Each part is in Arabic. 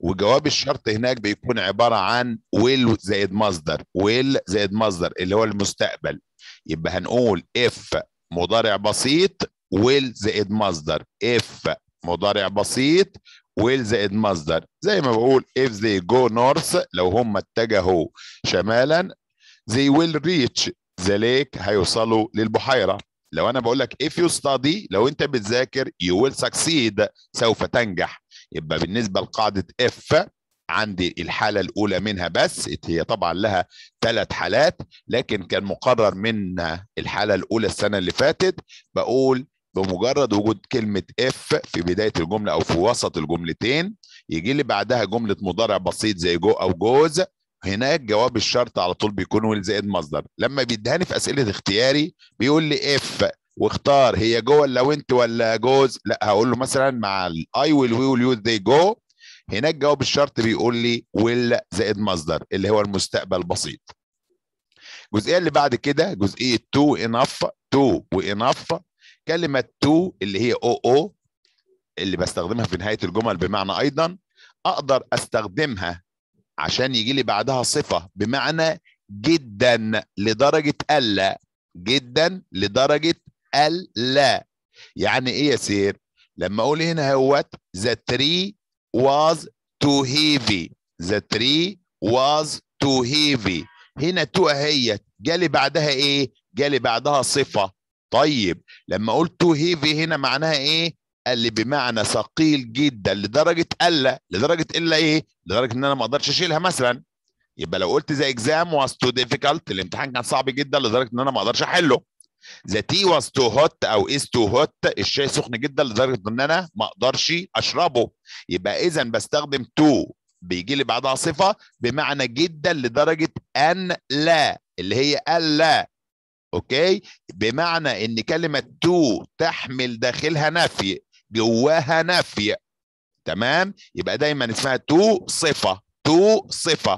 وجواب الشرط هناك بيكون عباره عن ويل زائد مصدر ويل زائد مصدر اللي هو المستقبل يبقى هنقول if مضارع بسيط ويل زائد مصدر if مضارع بسيط ويل زائد مصدر زي ما بقول if they go north لو هم اتجهوا شمالا they will reach ذلك هيوصلوا للبحيره لو انا بقول لك if you study لو انت بتذاكر you will succeed سوف تنجح يبقى بالنسبه لقاعده اف عندي الحالة الأولى منها بس هي طبعا لها ثلاث حالات لكن كان مقرر من الحالة الأولى السنة اللي فاتت بقول بمجرد وجود كلمة اف في بداية الجملة أو في وسط الجملتين يجي لي بعدها جملة مضارع بسيط زي جو أو جوز هناك جواب الشرط على طول بيكون ويل زائد مصدر لما بيدهاني في أسئلة اختياري بيقول لي اف واختار هي جوه ولا وانت ولا جوز لا هقول له مثلا مع الاي ويل وي ويل يو ذي جو هناك جواب الشرط بيقول لي ويل زائد مصدر اللي هو المستقبل بسيط الجزئيه اللي بعد كده جزئيه تو انف تو وانف كلمه تو اللي هي او oh او oh، اللي بستخدمها في نهايه الجمل بمعنى ايضا اقدر استخدمها عشان يجي لي بعدها صفه بمعنى جدا لدرجه الا جدا لدرجه لا يعني إيه يا سير لما أقول هنا هوت the tree was too heavy the tree was too heavy هنا تو اهيت جالي بعدها ايه جالي بعدها صفه طيب لما قلت تو هيفي هنا معناها ايه قال لي بمعنى ثقيل جدا لدرجه الا لدرجه الا ايه لدرجه ان انا ما اقدرش اشيلها مثلا يبقى لو قلت زي اكزام واز تو ديفيكالت الامتحان كان صعب جدا لدرجه ان انا ما اقدرش احله The tea was too hot او is too hot الشاي سخن جدا لدرجه ان انا ما اقدرش اشربه يبقى اذا بستخدم تو بيجي لي بعدها صفه بمعنى جدا لدرجه ان لا اللي هي لا اوكي بمعنى ان كلمه تو تحمل داخلها نفي جواها نفي تمام يبقى دايما اسمها تو صفه تو صفه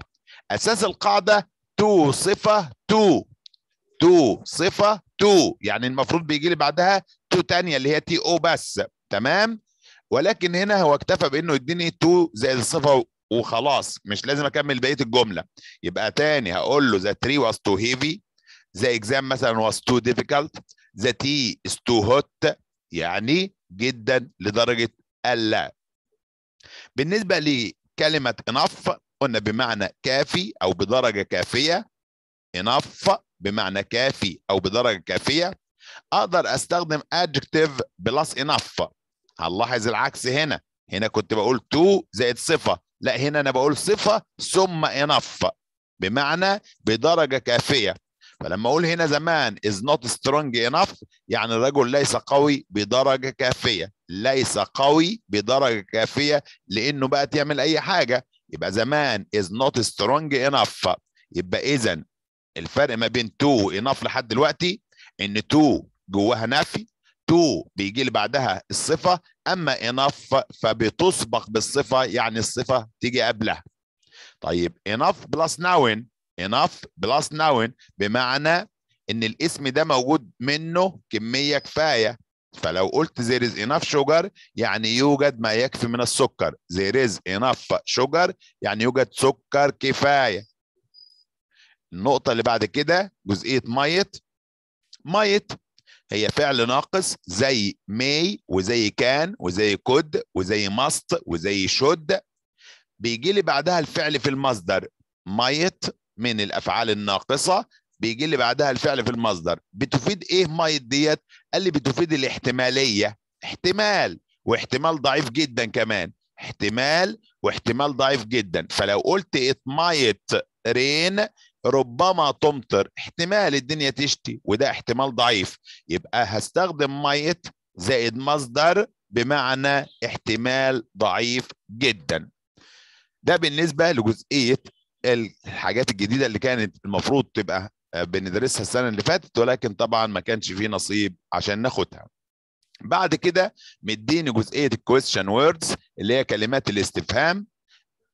اساس القاعده تو صفه تو تو صفه تو يعني المفروض بيجي لي بعدها تو ثانيه اللي هي تي او بس تمام ولكن هنا هو اكتفى بانه يديني تو زائد الصفه وخلاص مش لازم اكمل بقيه الجمله يبقى ثاني هقول له ذا تري واز تو هيفي ذا اكزام مثلا واز تو ديفيكالت ذا تي از تو هوت يعني جدا لدرجه الا بالنسبه لكلمه انف قلنا بمعنى كافي او بدرجه كافيه enough بمعنى كافي او بدرجه كافيه اقدر استخدم adjective بلس enough هنلاحظ العكس هنا هنا كنت بقول تو زائد صفه لا هنا انا بقول صفه ثم enough بمعنى بدرجه كافيه فلما اقول هنا زمان is not strong enough يعني الرجل ليس قوي بدرجه كافيه ليس قوي بدرجه كافيه لانه بقت يعمل اي حاجه يبقى زمان is not strong enough يبقى اذا الفرق ما بين تو اناف لحد دلوقتي ان تو جواها نفي تو بيجي لي بعدها الصفه اما اناف فبتسبق بالصفه يعني الصفه تيجي قبلها طيب اناف بلس ناون اناف بلس ناون بمعنى ان الاسم ده موجود منه كميه كفايه فلو قلت there is enough sugar يعني يوجد ما يكفي من السكر there is enough sugar يعني يوجد سكر كفايه النقطة اللي بعد كده جزئية مية مية هي فعل ناقص زي مي وزي كان وزي كود وزي ماست وزي شد بيجي لي بعدها الفعل في المصدر مايت من الافعال الناقصه بيجي لي بعدها الفعل في المصدر بتفيد ايه مايت ديت قال لي بتفيد الاحتماليه احتمال واحتمال ضعيف جدا كمان احتمال واحتمال ضعيف جدا فلو قلت ات مايت رين ربما تمطر احتمال الدنيا تشتي وده احتمال ضعيف يبقى هستخدم ميه زائد مصدر بمعنى احتمال ضعيف جدا ده بالنسبه لجزئيه الحاجات الجديده اللي كانت المفروض تبقى آه، بندرسها السنه اللي فاتت ولكن طبعا ما كانش فيه نصيب عشان ناخدها بعد كده مديني جزئيه الكويستشن ووردز اللي هي كلمات الاستفهام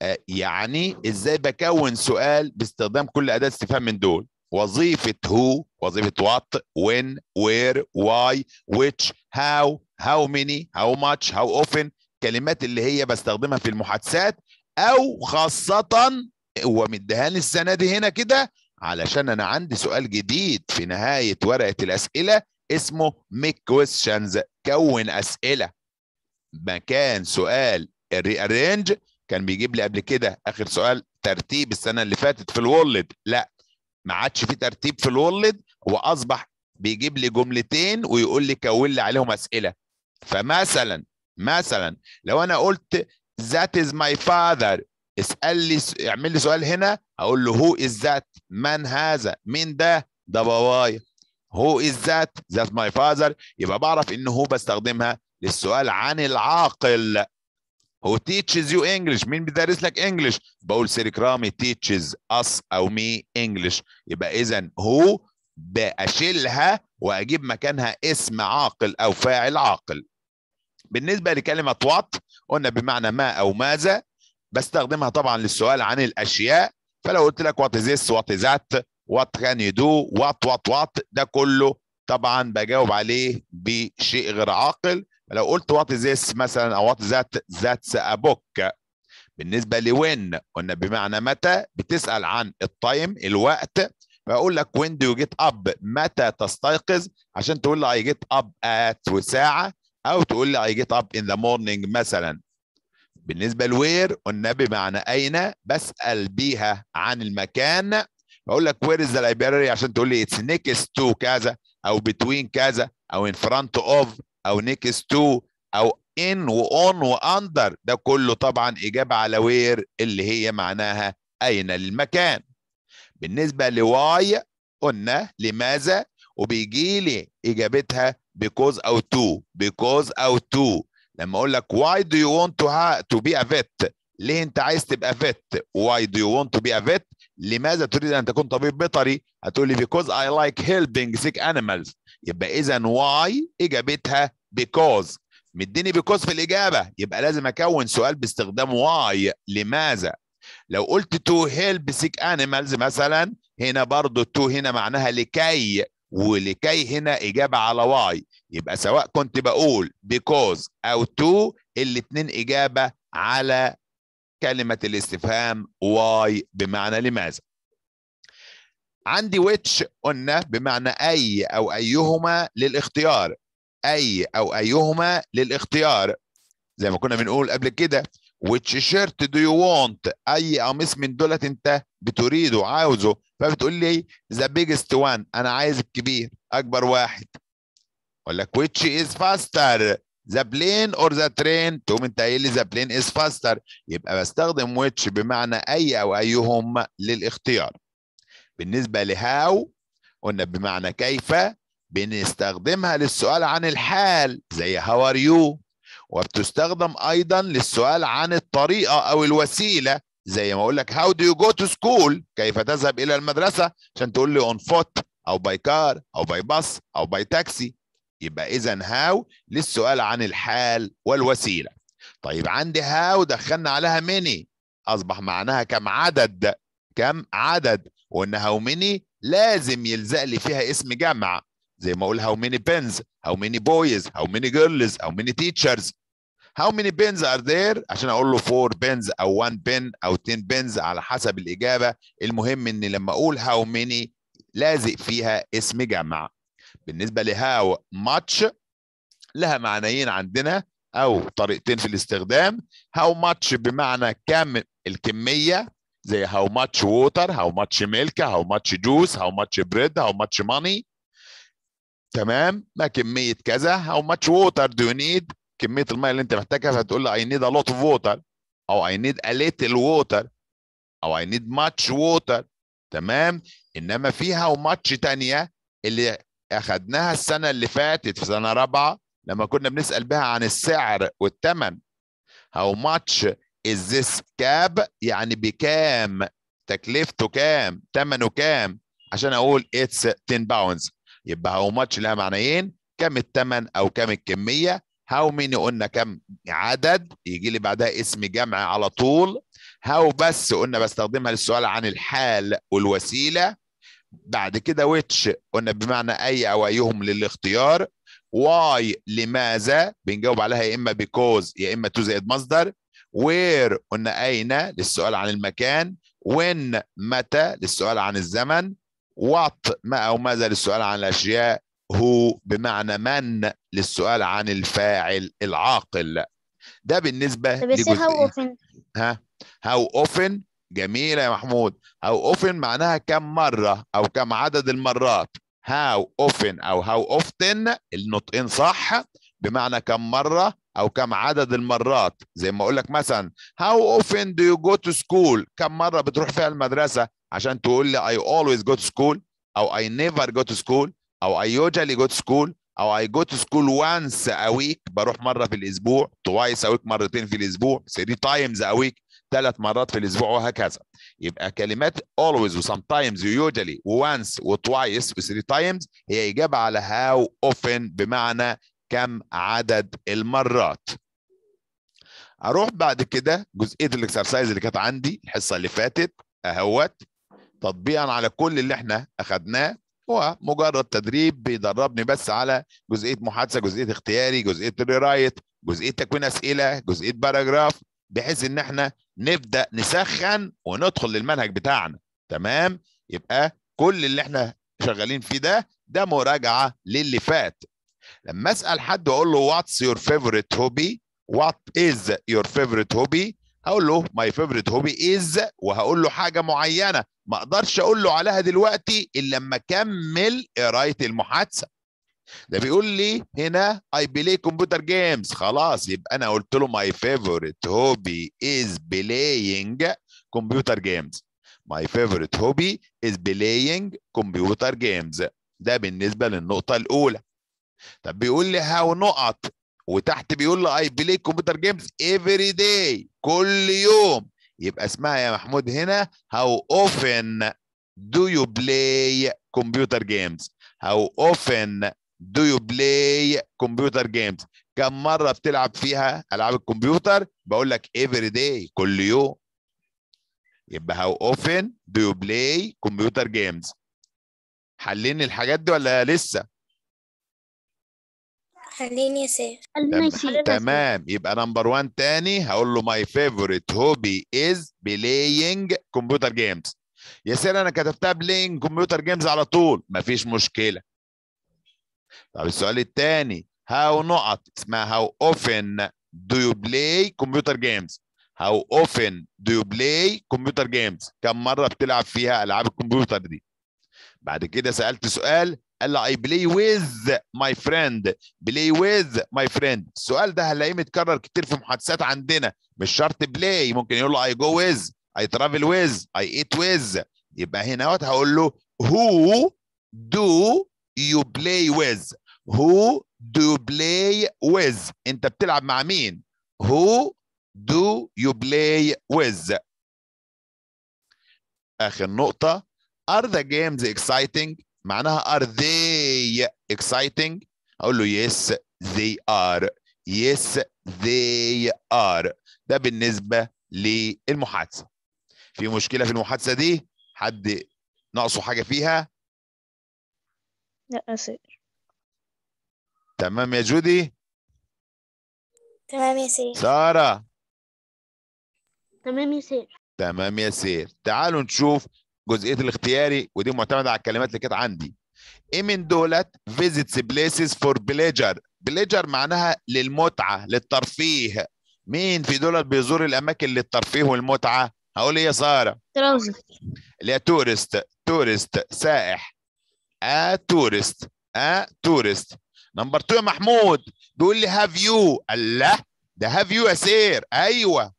آه، يعني ازاي بكون سؤال باستخدام كل اداه استفهام من دول وظيفه هو وظيفه وات وين وير واي ويتش هاو هاو ميني هاو ماتش هاو اوفن كلمات اللي هي بستخدمها في المحادثات او خاصه هو مديهاني السنه دي هنا كده علشان انا عندي سؤال جديد في نهايه ورقه الاسئله اسمه ميك كويستشنز كون اسئله مكان سؤال الريارينج كان بيجيب لي قبل كده اخر سؤال ترتيب السنه اللي فاتت في الولد لا ما عادش في ترتيب في الولد هو اصبح بيجيب لي جملتين ويقول لي كون لي عليهم اسئله فمثلا مثلا لو انا قلت ذات از ماي فادر اسال لي اعمل لي سؤال هنا اقول له هو از ذات من هذا مين ده ده بابايا هو از ذات ذات ماي فادر يبقى بعرف ان هو بستخدمها للسؤال عن العاقل هو teaches you English مين بيدرس لك English بقول سيري كرامي teaches us أو me English يبقى إذا هو بأشيلها وأجيب مكانها اسم عاقل أو فاعل عاقل بالنسبة لكلمة وات قلنا بمعنى ما أو ماذا بستخدمها طبعا للسؤال عن الأشياء فلو قلت لك وات this is that وات كان يو دو وات وات وات ده كله طبعا بجاوب عليه بشيء غير عاقل لو قلت وات ذس مثلا او وات ذات ذاتس بوك بالنسبه لوين قلنا بمعنى متى بتسال عن التايم الوقت فاقول لك وين دو جيت اب متى تستيقظ عشان تقول لي اي جيت اب ات وساعه او تقول لي اي جيت اب ان ذا مورنينج مثلا بالنسبه لوير قلنا بمعنى اين بسال بيها عن المكان بقول لك وير از ذا لايبراري عشان تقول لي اتس نيكست تو كذا او بتوين كذا او ان فرونت اوف او نيكس تو او ان واون واندر ده كله طبعا اجابه على وير اللي هي معناها اين المكان بالنسبه لواي قلنا لماذا وبيجي لي اجابتها because او to because او to لما اقول لك why do you want to ha to be a vet ليه انت عايز تبقى vet why do you want to be a vet لماذا تريد ان تكون طبيب بيطري هتقول لي because I like helping sick animals يبقى اذا واي اجابتها بيكوز مديني بيكوز في الاجابه يبقى لازم اكون سؤال باستخدام واي لماذا لو قلت تو هيلب سيك انيمالز مثلا هنا برضو تو هنا معناها لكي ولكي هنا اجابه على واي يبقى سواء كنت بقول بيكوز او تو الاثنين اجابه على كلمه الاستفهام واي بمعنى لماذا عندي which قلنا بمعنى أي أو أيهما للاختيار أي أو أيهما للاختيار زي ما كنا بنقول قبل كده which shirt do you want أي قميص من دولت أنت بتريده عاوزه فبتقول لي the biggest one أنا عايز الكبير أكبر واحد أقول لك which is faster the plane or the train تقوم انت قايل لي the plane is faster يبقى بستخدم which بمعنى أي أو أيهما للاختيار بالنسبة لهاو قلنا بمعنى كيف بنستخدمها للسؤال عن الحال زي هاو ار يو وبتستخدم أيضا للسؤال عن الطريقة أو الوسيلة زي ما أقول لك هاو دو يو جو تو سكول كيف تذهب إلى المدرسة عشان تقول لي اون فوت أو باي كار أو باي باص أو باي تاكسي يبقى إذا هاو للسؤال عن الحال والوسيلة طيب عندي هاو دخلنا عليها ميني أصبح معناها كم عدد كم عدد وان هاو ميني لازم يلزق لي فيها اسم جمع زي ما اقول هاو ميني بنز هاو ميني بويز هاو ميني جيرلز هاو ميني تيتشرز هاو ميني بنز ار ذير عشان اقول له 4 بنز او 1 بن او 10 بنز على حسب الاجابه المهم ان لما اقول هاو ميني لازق فيها اسم جمع بالنسبه لهاو ماتش لها معنيين عندنا او طريقتين في الاستخدام هاو ماتش بمعنى كم الكميه زي how much water how much milk how much juice how much bread how much money تمام ما كمية كذا how much water do you need كمية الماء اللي انت محتاجها فتقول له I need a lot of water او I need a little water او I need much water تمام انما في how much تانية اللي اخدناها السنة اللي فاتت في سنة رابعة لما كنا بنسأل بها عن السعر والثمن how much is this cab يعني بكام تكلفته كام ثمنه كام عشان اقول it's 10 pounds يبقى how ماتش لها معنيين كم الثمن او كم الكميه هاو many قلنا كم عدد يجي لي بعدها اسم جمع على طول هاو بس قلنا بستخدمها للسؤال عن الحال والوسيله بعد كده which قلنا بمعنى اي او ايهم للاختيار واي لماذا بنجاوب عليها يا اما بيكوز يا اما تو زائد مصدر وير قلنا أين للسؤال عن المكان وين متى للسؤال عن الزمن وات ما أو ماذا للسؤال عن الأشياء هو بمعنى من للسؤال عن الفاعل العاقل ده بالنسبة أوفن ها هاو أوفن جميلة يا محمود هاو أوفن معناها كم مرة أو كم عدد المرات هاو أوفن أو هاو أوفتن النطقين صح بمعنى كم مرة أو كم عدد المرات زي ما أقول لك مثلا how often do you go to school كم مرة بتروح فيها المدرسة عشان تقول لي I always go to school أو I never go to school أو I usually go to school أو I go to school once a week بروح مرة في الأسبوع twice a week مرتين في الأسبوع three times a week ثلاث مرات في الاسبوع وهكذا يبقى كلمات always و sometimes و usually و once و twice و three times هي اجابه على how often بمعنى كم عدد المرات اروح بعد كده جزئيه الاكسرسايز اللي كانت عندي الحصه اللي فاتت اهوت تطبيقا على كل اللي احنا اخدناه هو مجرد تدريب بيدربني بس على جزئيه محادثه جزئيه اختياري جزئيه الريرايت جزئيه تكوين اسئله جزئيه باراجراف بحيث ان احنا نبدا نسخن وندخل للمنهج بتاعنا تمام يبقى كل اللي احنا شغالين فيه ده ده مراجعه للي فات لما اسال حد واقول له واتس يور فيفورت هوبي وات از يور فيفورت هوبي هقول له ماي فيفورت هوبي از وهقول له حاجه معينه ما اقدرش اقول له عليها دلوقتي الا لما اكمل قرايه المحادثه ده بيقول لي هنا اي بلاي كمبيوتر جيمز خلاص يبقى انا قلت له ماي فيفورت هوبي از بلاينج كمبيوتر جيمز ماي فيفورت هوبي از بلاينج كمبيوتر جيمز ده بالنسبه للنقطه الاولى طب بيقول لي هاو نقط وتحت بيقول لي اي بلاي كمبيوتر جيمز افري داي كل يوم يبقى اسمها يا محمود هنا هاو اوفن دو يو بلاي كمبيوتر جيمز هاو اوفن دو يو بلاي كمبيوتر جيمز كم مره بتلعب فيها العاب الكمبيوتر بقول لك افري داي كل يوم يبقى هاو اوفن دو يو بلاي كمبيوتر جيمز حلين الحاجات دي ولا لسه خليني يسار تمام, تمام. يبقى نمبر 1 تاني هقول له ماي فيفورت هوبي از بلاينج كمبيوتر جيمز يا سيدي انا كتبتها بلاينج كمبيوتر جيمز على طول مفيش مشكله طب السؤال الثاني هاو نقط اسمها هاو اوفن دو يو بلاي كمبيوتر جيمز هاو اوفن دو يو بلاي كمبيوتر جيمز كم مره بتلعب فيها العاب الكمبيوتر دي بعد كده سالت سؤال قال له I play with my friend play with my friend السؤال ده هنلاقيه متكرر كتير في محادثات عندنا مش شرط play ممكن يقول له I go with I travel with I eat with يبقى هنا هقول له who do you play with who do you play with انت بتلعب مع مين who do you play with اخر نقطه are the games exciting معناها are they exciting اقول له yes they are yes they are ده بالنسبه للمحادثه في مشكله في المحادثه دي حد ناقصه حاجه فيها لا سير تمام يا جودي تمام يا سير ساره تمام يا سير تمام يا سير تعالوا نشوف جزئيه الاختياري ودي معتمده على الكلمات اللي كانت عندي ايه من دولت فيزيتس بليسز فور بليجر بليجر معناها للمتعه للترفيه مين في دولت بيزور الاماكن للترفيه والمتعه هقول ايه يا ساره اللي هي تورست تورست سائح ا تورست ا تورست نمبر 2 محمود بيقول لي هاف يو الله ده هاف يو يا سير ايوه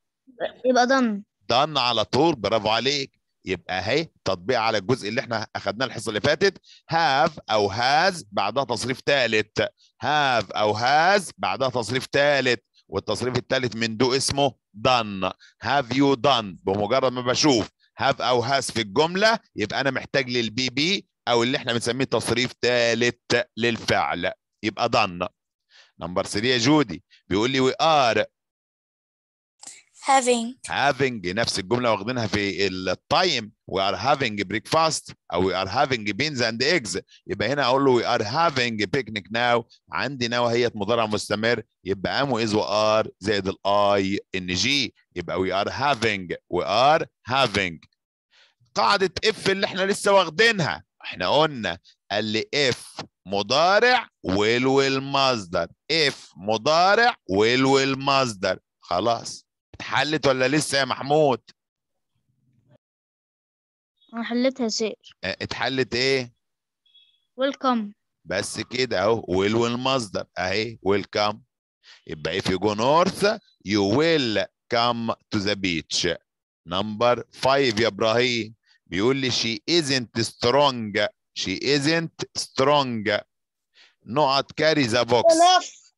يبقى ضن ضن على طول برافو عليك يبقى اهي تطبيق على الجزء اللي احنا اخدناه الحصه اللي فاتت هاف او هاز بعدها تصريف ثالث هاف او هاز بعدها تصريف ثالث والتصريف الثالث من دو اسمه دان هاف يو دان بمجرد ما بشوف هاف او هاز في الجمله يبقى انا محتاج للبي بي او اللي احنا بنسميه تصريف ثالث للفعل يبقى دان نمبر 3 يا جودي بيقول لي وي ار having having نفس الجملة واخدينها في التايم we are having breakfast أو we are having beans and eggs يبقى هنا أقول له we are having picnic now عندي now هي مضارع مستمر يبقى am is و are زائد ال I N G يبقى we are having we are having قاعدة اف اللي احنا لسه واخدينها احنا قلنا قال لي اف مضارع والويل مصدر اف مضارع والويل مصدر خلاص اتحلت ولا لسه يا محمود انا حلتها سير آه، اتحلت ايه ويلكم بس كده اهو ويل والمصدر اهي ويلكم يبقى if you go north you will come to the beach number فايف يا ابراهيم بيقول لي she isn't strong she isn't strong نقط كاري ذا بوكس نف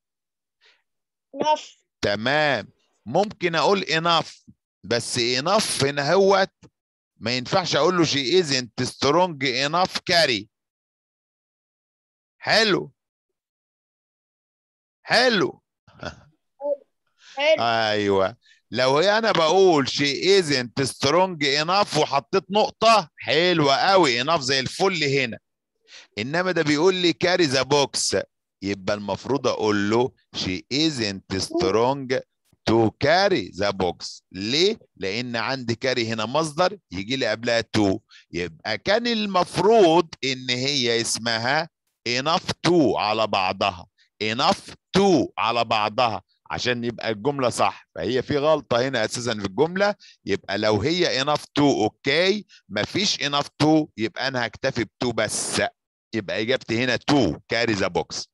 نف تمام ممكن اقول اناف بس اناف هنا هوت ما ينفعش اقول له شي ازنت سترونج اناف كاري حلو حلو حلو ايوه لو هي انا بقول شي ازنت سترونج اناف وحطيت نقطه حلوه قوي اناف زي الفل هنا انما ده بيقول لي كاري ذا بوكس يبقى المفروض اقول له شي ازنت سترونج to carry the box ليه؟ لأن عندي carry هنا مصدر يجي لي قبلها to يبقى كان المفروض إن هي اسمها enough to على بعضها enough to على بعضها عشان يبقى الجملة صح فهي في غلطة هنا أساسا في الجملة يبقى لو هي enough to أوكي okay. مفيش enough to يبقى أنا هكتفي ب بس يبقى إجابتي هنا to carry the box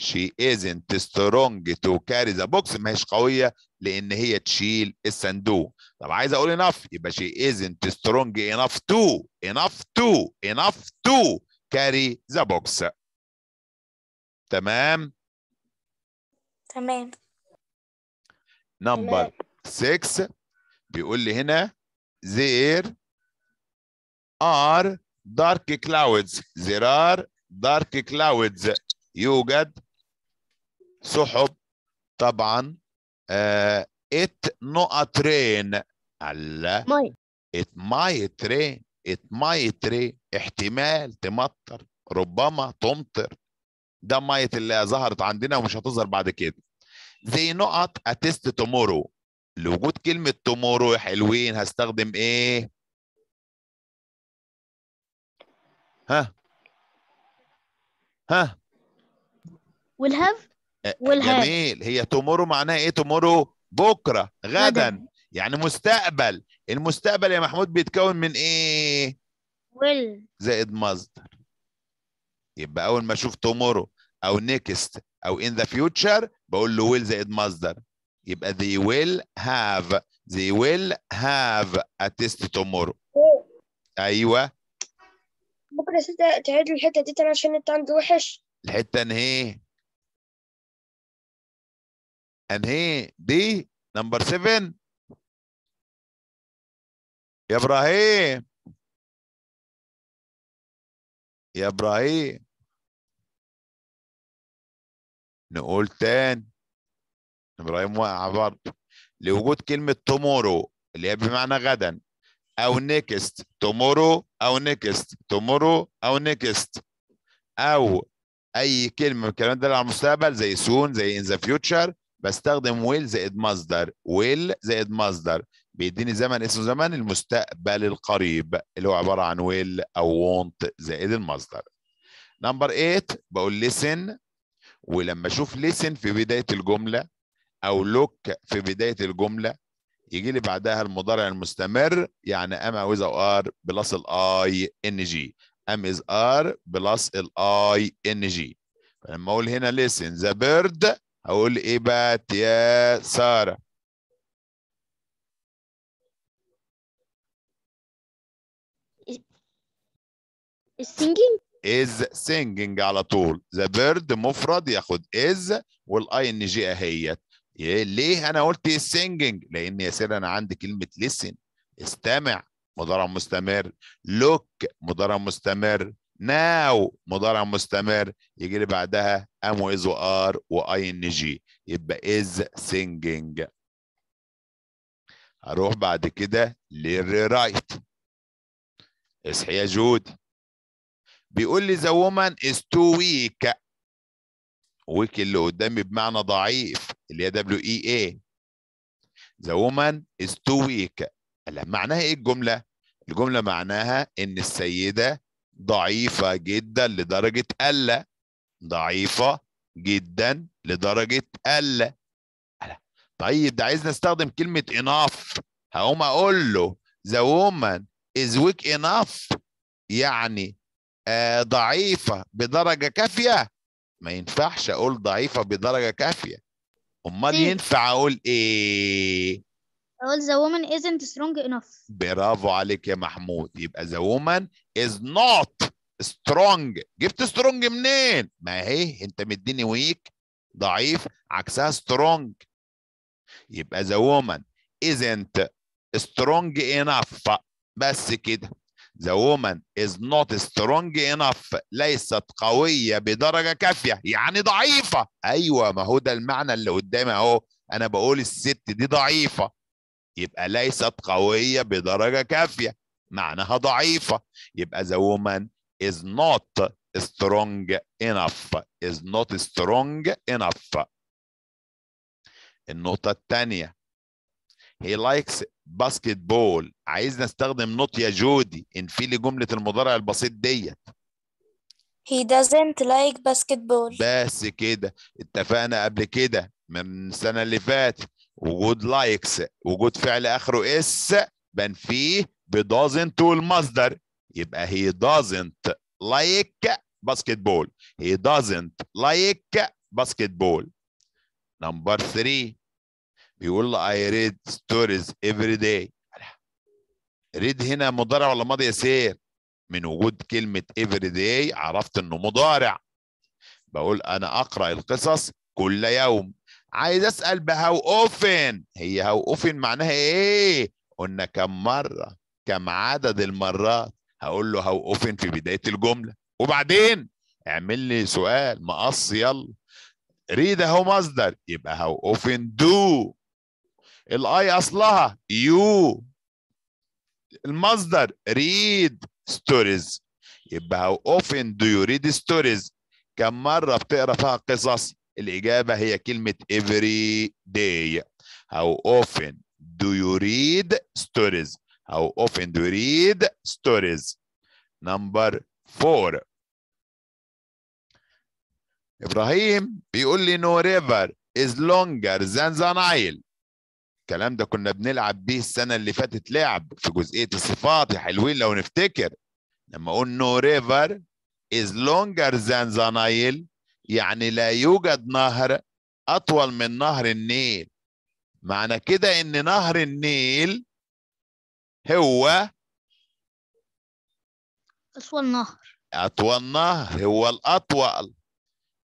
she isn't strong to carry the box ما هيش قوية لأن هي تشيل الصندوق طب عايز أقول enough يبقى she isn't strong enough to enough to enough to carry the box تمام تمام number 6 بيقول لي هنا there are dark clouds there are dark clouds يوجد سحب طبعا ات نقط رين a على مي it might rain it might rain احتمال تمطر ربما تمطر ده مية اللي ظهرت عندنا ومش هتظهر بعد كده they نقط اتست تومورو tomorrow لوجود كلمة tomorrow يا حلوين هستخدم ايه؟ ها ها will have آه، آه، والهاد. جميل هي تومورو معناها ايه تومورو بكره غدا يعني مستقبل المستقبل يا محمود بيتكون من ايه will زائد مصدر يبقى اول ما اشوف تمورو او نيكست او ان ذا فيوتشر بقول له will زائد مصدر يبقى they will have they will have a test tomorrow ايوه بكره تعيد الحته دي عشان انت عنده وحش الحته ان ايه انهي دي نمبر 7 يا ابراهيم يا ابراهيم نقول تاني ابراهيم وقع برضه لوجود كلمه تومورو اللي هي بمعنى غدا او نيكست تومورو او نيكست تومورو او نيكست او اي كلمه من الكلام ده على المستقبل زي سون زي ان ذا فيوتشر بستخدم ويل زائد مصدر ويل زائد مصدر بيديني زمن اسمه زمن المستقبل القريب اللي هو عباره عن ويل او وونت زائد المصدر نمبر 8 بقول listen ولما اشوف listen في بدايه الجمله او look في بدايه الجمله يجي لي بعدها المضارع المستمر يعني am او ار بلس الاي ان جي ام از ار بلس الاي ان جي فلما اقول هنا listen the bird اقول ايه بقى يا ساره is singing على طول the bird مفرد ياخد is والاي ان جي اهيت إيه، ليه انا قلت singing لان يا سيدي انا عندي كلمه listen استمع مضارع مستمر لوك مضارع مستمر ناو مضارع مستمر يجي لي بعدها ام واز وار واي ان جي يبقى از سينجينج هروح بعد كده للري رايت اصحي يا جودي بيقول لي ذا وومن از تو ويك ويك اللي قدامي بمعنى ضعيف اللي هي دبليو اي اي ذا وومن از تو ويك معناها ايه الجمله الجمله معناها ان السيده ضعيفة جدا لدرجة ألا ضعيفة جدا لدرجة ألا طيب ده عايزنا نستخدم كلمة enough هقوم أقول له the woman is weak enough يعني آه ضعيفة بدرجة كافية ما ينفعش أقول ضعيفة بدرجة كافية أمال إيه؟ ينفع أقول إيه اقول the woman isn't strong enough برافو عليك يا محمود يبقى the woman is not strong جبت strong منين ما هي انت مديني ويك ضعيف عكسها strong يبقى the woman isn't strong enough بس كده the woman is not strong enough ليست قوية بدرجة كافية يعني ضعيفة أيوة ما هو ده المعنى اللي قدامي أهو أنا بقول الست دي ضعيفة يبقى ليست قوية بدرجة كافية معناها ضعيفة يبقى the woman is not strong enough is not strong enough النقطة الثانية he likes basketball عايز نستخدم نوت يا جودي انفيلي جملة المضارع البسيط ديت he doesn't like basketball بس كده اتفقنا قبل كده من السنة اللي فاتت وجود لايكس وجود فعل اخره اس بنفيه فيه بدازنت والمصدر يبقى هي doesn't like basketball هي doesn't like basketball نمبر 3 بيقول له I read stories every day ريد هنا مضارع ولا ماضي يا سير من وجود كلمة every day عرفت انه مضارع بقول انا اقرأ القصص كل يوم عايز اسال بهاو اوفن هي هاو اوفن معناها ايه قلنا كم مره كم عدد المرات هقول له هاو اوفن في بدايه الجمله وبعدين اعمل لي سؤال مقص يلا ريد اهو مصدر يبقى هاو اوفن دو الاي اصلها يو المصدر ريد ستوريز يبقى هاو اوفن دو يو ريد ستوريز كم مره بتقرا فيها قصص الإجابة هي كلمة every day how often do you read stories how often do you read stories number four إبراهيم بيقول لي no river is longer than the Nile الكلام ده كنا بنلعب بيه السنة اللي فاتت لعب في جزئية الصفات يا حلوين لو نفتكر لما أقول no river is longer than the Nile يعني لا يوجد نهر أطول من نهر النيل معنى كده إن نهر النيل هو أطول نهر أطول نهر هو الأطول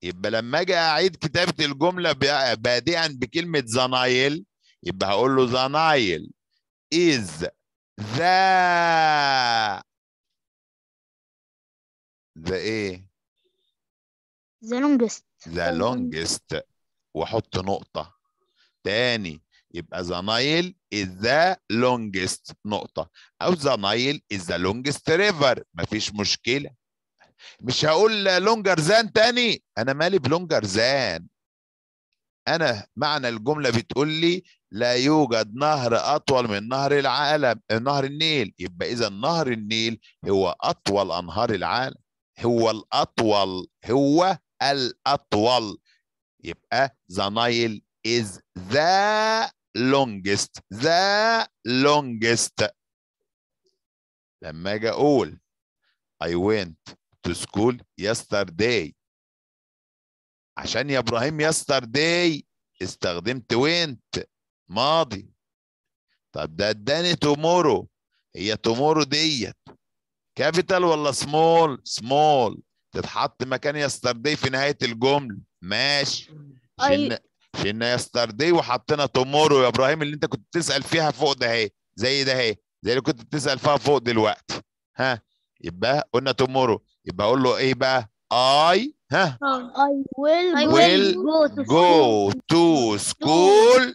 يبقى لما أجي أعيد كتابة الجملة بادئا بكلمة زنايل يبقى هقول له زنايل إز ذا ذا إيه؟ ذا لونجست ذا لونجست واحط نقطه تاني يبقى ذا نايل از ذا لونجست نقطه او ذا نايل از ذا لونجست ريفر مفيش مشكله مش هقول لونجر زان تاني انا مالي بلونجر زان انا معنى الجمله بتقول لي لا يوجد نهر اطول من نهر العالم نهر النيل يبقى اذا نهر النيل هو اطول انهار العالم هو الاطول هو الأطول يبقى the Nile is the longest the longest لما أجي أقول I went to school yesterday عشان يا إبراهيم yesterday استخدمت went ماضي طب ده اداني tomorrow هي tomorrow ديت كابيتال ولا سمول؟ سمول تتحط مكان يسترداي في نهايه الجمل ماشي شلنا شلنا يسترداي وحطينا تومورو يا ابراهيم اللي انت كنت بتسال فيها فوق ده اهي زي ده اهي زي اللي كنت بتسال فيها فوق دلوقتي ها يبقى قلنا تومورو يبقى اقول له ايه بقى اي ها اي ويل جو تو سكول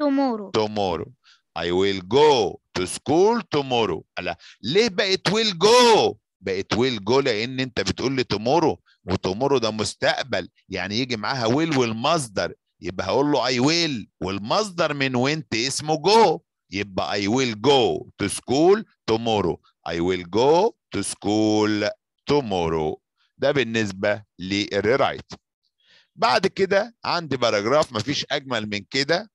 تومورو تومورو اي ويل جو تو سكول تومورو لا ليه بقت ويل جو بقت ويل جو لان انت بتقول لي تومورو وتومورو ده مستقبل يعني يجي معاها ويل والمصدر يبقى هقول له اي ويل والمصدر من وينت اسمه جو يبقى اي ويل جو تو سكول تومورو اي ويل جو تو سكول تومورو ده بالنسبة للريرايت بعد كده عندي باراجراف مفيش أجمل من كده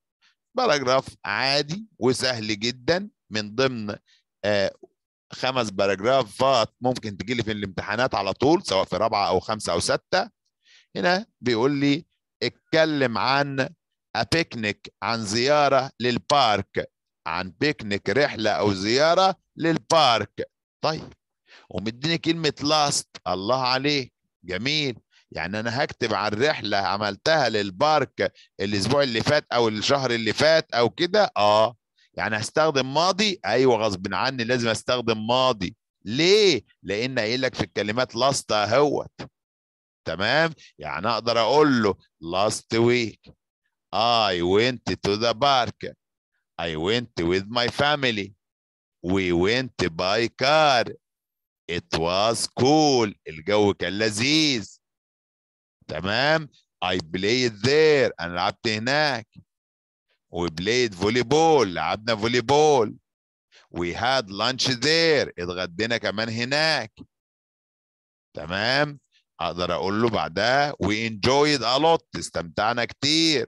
باراجراف عادي وسهل جدا من ضمن آه، خمس باراجرافات ممكن تجي لي في الامتحانات على طول سواء في رابعه او خمسه او سته هنا بيقول لي اتكلم عن بيكنيك عن زياره للبارك عن بيكنيك رحله او زياره للبارك طيب ومديني كلمه لاست الله عليك جميل يعني انا هكتب عن رحله عملتها للبارك الاسبوع اللي فات او الشهر اللي فات او كده اه يعني هستخدم ماضي ايوه غصب عني لازم استخدم ماضي ليه لان قايل لك في الكلمات لاست اهوت تمام يعني اقدر اقول له last week I went to the park I went with my family we went by car it was cool الجو كان لذيذ تمام I played there أنا لعبت هناك We played volleyball لعبنا volleyball. We had lunch there اتغدينا كمان هناك. تمام؟ اقدر اقول له بعدها we enjoyed a lot استمتعنا كتير.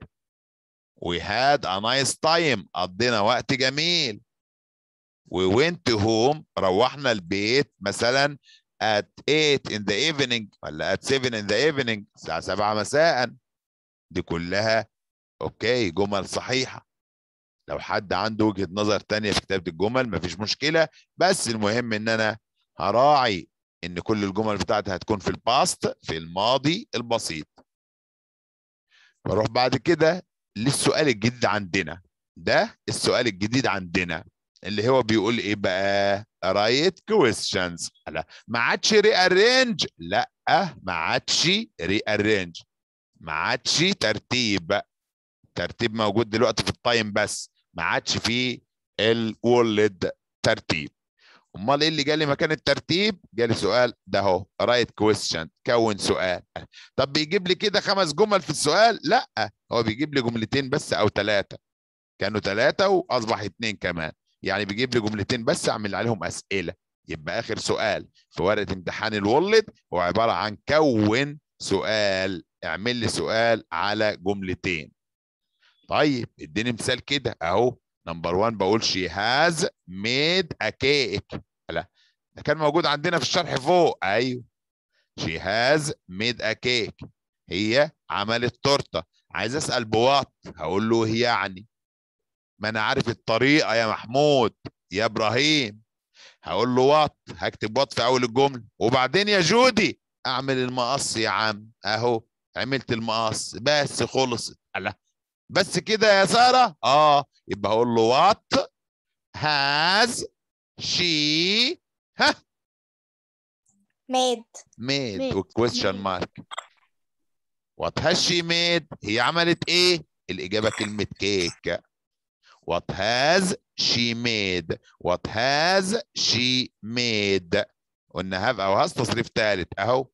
We had a nice time قضينا وقت جميل. We went to home روحنا البيت مثلا at 8 in the evening ولا at 7 in the evening الساعة 7 مساء دي كلها اوكي جمل صحيحه لو حد عنده وجهه نظر تانية في كتابه الجمل مفيش مشكله بس المهم ان انا هراعي ان كل الجمل بتاعتي هتكون في الباست في الماضي البسيط بروح بعد كده للسؤال الجديد عندنا ده السؤال الجديد عندنا اللي هو بيقول ايه بقى رايت questions لا ما عادش ريارينج لا ما عادش ريارينج ما عادش ترتيب الترتيب موجود دلوقتي في التايم بس ما عادش فيه الولد ترتيب امال ايه اللي جالي مكان الترتيب جالي سؤال ده اهو رايت كويستشن كون سؤال طب بيجيب لي كده خمس جمل في السؤال لا هو بيجيب لي جملتين بس او ثلاثه كانوا ثلاثه واصبح اثنين كمان يعني بيجيب لي جملتين بس اعمل عليهم اسئله يبقى اخر سؤال في ورقه امتحان الولد هو عباره عن كون سؤال اعمل لي سؤال على جملتين طيب اديني مثال كده اهو نمبر 1 بقول شي هاز ميد ا كيك لا ده كان موجود عندنا في الشرح فوق ايوه شي هاز ميد ا كيك هي عملت تورته عايز اسال بوات هقول له هي يعني ما انا عارف الطريقه يا محمود يا ابراهيم هقول له وات هكتب وات في اول الجمله وبعدين يا جودي اعمل المقص يا عم اهو عملت المقص بس خلصت الله بس كده يا ساره اه يبقى هقول له وات هاز شي ها ميد ميد وكويشن مارك وات هاز شي ميد هي عملت ايه الاجابه كلمه كيك وات هاز شي ميد وات هاز شي ميد قلنا هاف او هاز تصريف ثالث اهو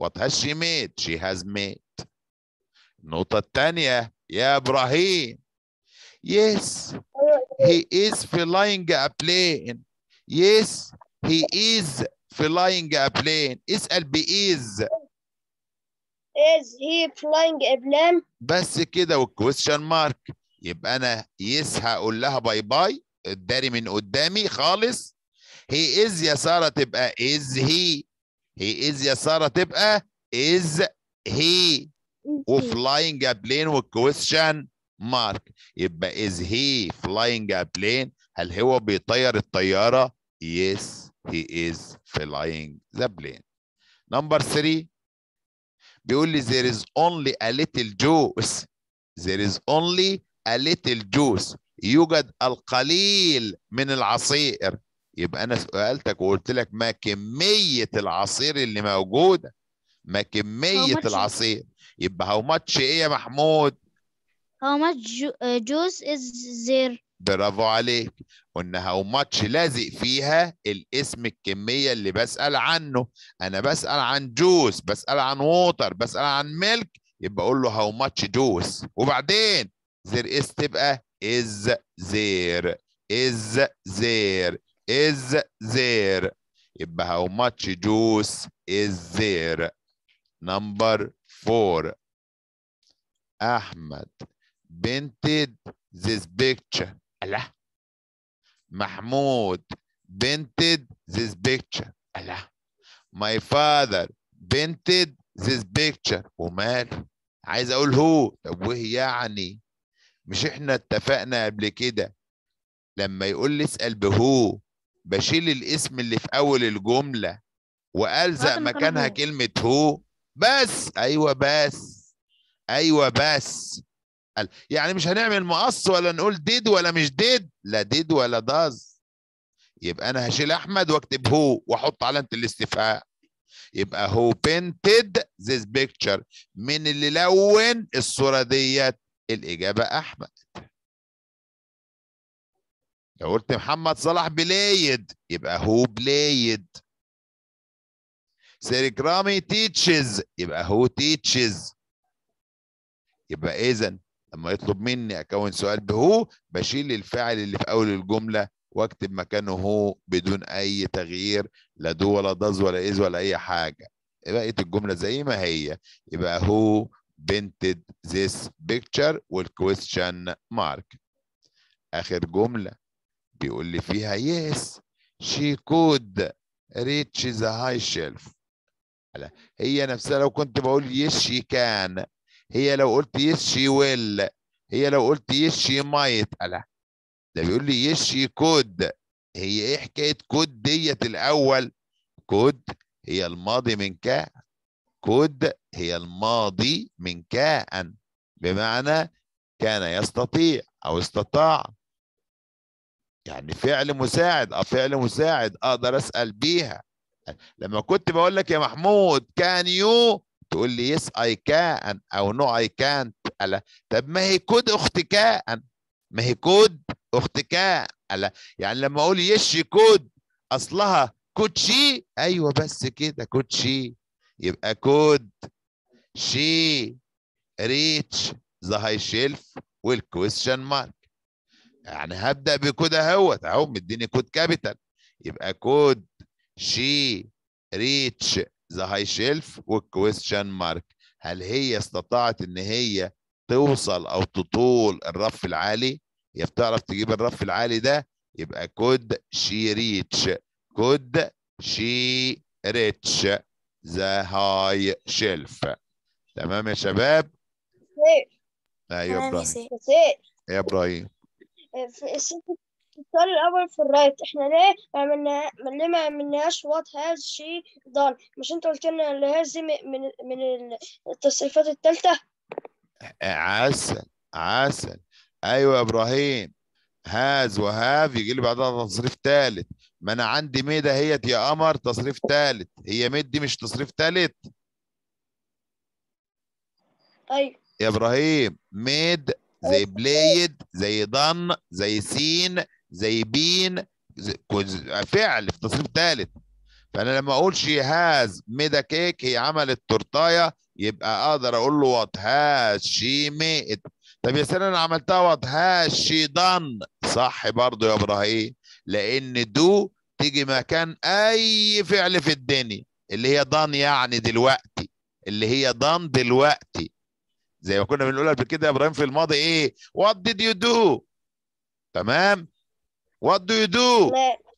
وات هاز شي ميد شي هاز ميد النقطه الثانيه يا ابراهيم Yes, he is flying a plane. Yes, he is flying a plane. اسأل بإيز. Is he flying a plane? بس كده والكويشن مارك. يبقى أنا يس هقول لها باي باي. اداري من قدامي خالص. هي از يا سارة تبقى از هي هي از يا سارة تبقى از هي وفلاينج بلين والكويستشن مارك يبقى از هي فلاينج بلين هل هو بيطير الطياره يس هي از فلاينج ذا بلين نمبر 3 بيقول لي ذير از اونلي ا ليتل جوس ذير از اونلي ا ليتل جوس يوجد القليل من العصير يبقى انا سالتك وقلت لك ما كميه العصير اللي موجوده ما كميه العصير يبقى هاو ماتش ايه يا محمود؟ هاو ماتش جوز از زير برافو عليك قلنا هاو ماتش لازق فيها الاسم الكميه اللي بسال عنه انا بسال عن جوز بسال عن ووتر بسال عن ميلك يبقى اقول له هاو ماتش جوز وبعدين زير اس تبقى از زير از زير از زير يبقى هاو ماتش جوس از زير نمبر for Ahmed painted this picture. Allah. Mahmoud painted this picture. Allah. My father painted this picture. ومال عايز اقول هو طب وايه يعني مش احنا اتفقنا قبل كده لما يقول لي اسال بهو بشيل الاسم اللي في اول الجمله والزق مكانها كلمه هو بس ايوه بس ايوه بس يعني مش هنعمل مقص ولا نقول ديد ولا مش ديد لا ديد ولا داز يبقى انا هشيل احمد واكتب هو واحط علامه الاستفهام يبقى هو بينتد ذيس بيكتشر من اللي لون الصوره ديت الاجابه احمد لو قلت محمد صلاح بلايد يبقى هو بلايد رامي تيتشز يبقى هو تيتشز يبقى اذا لما يطلب مني اكون سؤال بهو بشيل الفاعل اللي في اول الجمله واكتب مكانه هو بدون اي تغيير لا دو ولا داز ولا از ولا اي حاجه بقيت الجمله زي ما هي يبقى هو بنتد ذيس بيكتشر والكويستشن مارك اخر جمله بيقول لي فيها يس شي كود ريتش ذا هاي شيلف لا هي نفسها لو كنت بقول يشي كان هي لو قلت يشي ويل هي لو قلت يشي مايت لا ده بيقول لي يشي كود هي ايه حكايه كود ديت الاول كود هي الماضي من كان كود هي الماضي من كان بمعنى كان يستطيع او استطاع يعني فعل مساعد اه فعل مساعد اقدر اسال بيها لما كنت بقول لك يا محمود كان يو تقول لي يس اي كان او نو اي كانت الا طب ما هي كود اخت كان ما هي كود اخت كان الا يعني لما اقول يش كود اصلها كود شي ايوه بس كده كود شي يبقى كود شي ريتش ذا هاي شيلف والكويشن مارك يعني هبدا بكود اهوت اهو مديني كود كابيتال يبقى كود شي ريتش ذا هاي شيلف والكويستشن مارك هل هي استطاعت ان هي توصل او تطول الرف العالي هي بتعرف تجيب الرف العالي ده يبقى كود شي ريتش كود شي ريتش ذا هاي شيلف تمام يا شباب ايوه ابراهيم يا ابراهيم آه، السؤال الأول في الرايت إحنا ليه ما عملنا ليه ما عملناش وات هاز شي دان مش أنت قلت لنا اللي هاز من من التصريفات التالتة عسل عسل أيوة يا إبراهيم هاز وهاف يجي لي بعدها تصريف تالت ما أنا عندي ميدة ده هيت يا قمر تصريف تالت هي ميد دي مش تصريف تالت أيوة يا إبراهيم ميد زي بلايد زي ضن زي سين زي بين فعل في تصريف ثالث فانا لما اقول شي هاز ميدا كيك هي عملت تورتايه يبقى اقدر اقول له وات هاز شي ميد طب يا سلام انا عملتها وات هاز شي دان صح برضو يا ابراهيم لان دو تيجي مكان اي فعل في الدنيا اللي هي دان يعني دلوقتي اللي هي دان دلوقتي زي ما كنا بنقول قبل كده يا ابراهيم في الماضي ايه وات ديد يو دو تمام What do you do?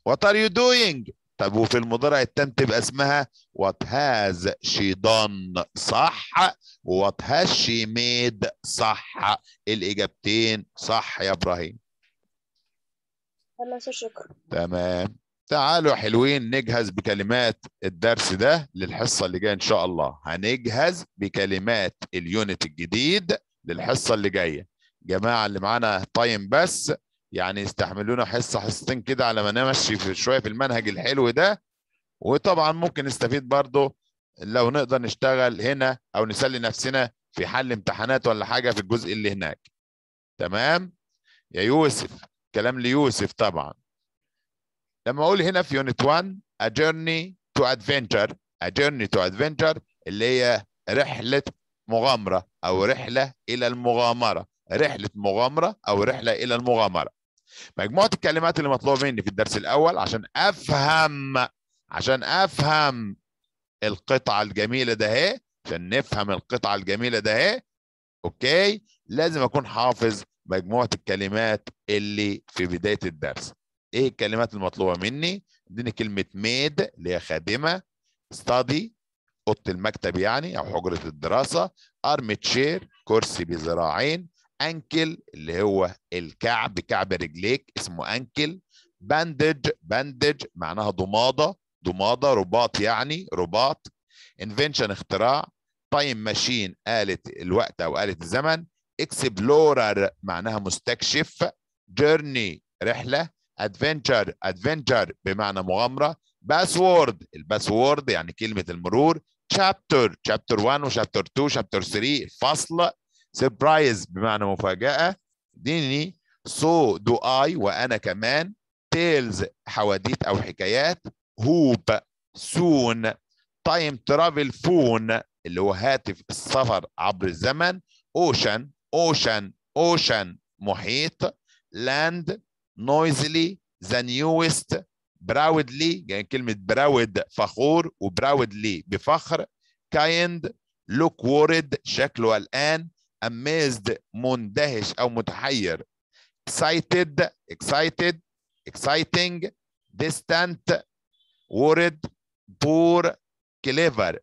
What are you doing? طب وفي المضارع التام تبقى اسمها what has she done صح what has she made صح الإجابتين صح يا إبراهيم تمام شكرا تمام تعالوا حلوين نجهز بكلمات الدرس ده للحصة اللي جاية إن شاء الله هنجهز بكلمات اليونت الجديد للحصة اللي جاية جماعة اللي معانا تايم بس يعني يستحملونا حصه حصتين كده على ما نمشي في شويه في المنهج الحلو ده وطبعا ممكن نستفيد برضو لو نقدر نشتغل هنا او نسلي نفسنا في حل امتحانات ولا حاجه في الجزء اللي هناك تمام يا يوسف كلام ليوسف طبعا لما اقول هنا في يونت 1 a journey to adventure a journey to adventure اللي هي رحله مغامره او رحله الى المغامره رحله مغامره او رحله الى المغامره مجموعه الكلمات اللي مطلوبه مني في الدرس الاول عشان افهم عشان افهم القطعه الجميله ده اهي عشان نفهم القطعه الجميله ده اهي اوكي لازم اكون حافظ مجموعه الكلمات اللي في بدايه الدرس ايه الكلمات المطلوبه مني اديني كلمه ميد اللي هي خادمه ستادي اوضه المكتب يعني او حجره الدراسه ارمي تشير كرسي بذراعين انكل اللي هو الكعب كعب رجليك اسمه انكل باندج باندج معناها ضماده ضماده رباط يعني رباط انفنشن اختراع تايم ماشين آلة الوقت أو آلة الزمن اكسبلورر معناها مستكشف جيرني رحلة ادفنتشر ادفنتشر بمعنى مغامرة باسورد الباسورد يعني كلمة المرور شابتر شابتر 1 وشابتر 2 شابتر 3 فصل سربرايز بمعنى مفاجأة ديني سو دو اي وانا كمان تيلز حواديت او حكايات هوب سون تايم ترافل فون اللي هو هاتف السفر عبر الزمن اوشن اوشن اوشن محيط لاند نويزلي ذا نيوست براودلي يعني كلمة براود فخور وبراودلي بفخر كايند لوك وورد شكله الآن amazed مندهش أو متحير excited excited exciting distant worried poor clever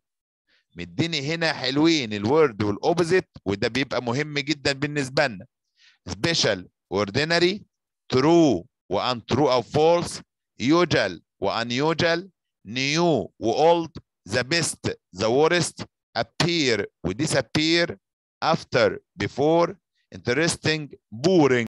مديني هنا حلوين الورد والاوبوزيت وده بيبقى مهم جدا بالنسبه لنا special ordinary true وuntrue او false usual واnusual new و old the best the worst appear و disappear after, before, interesting, boring,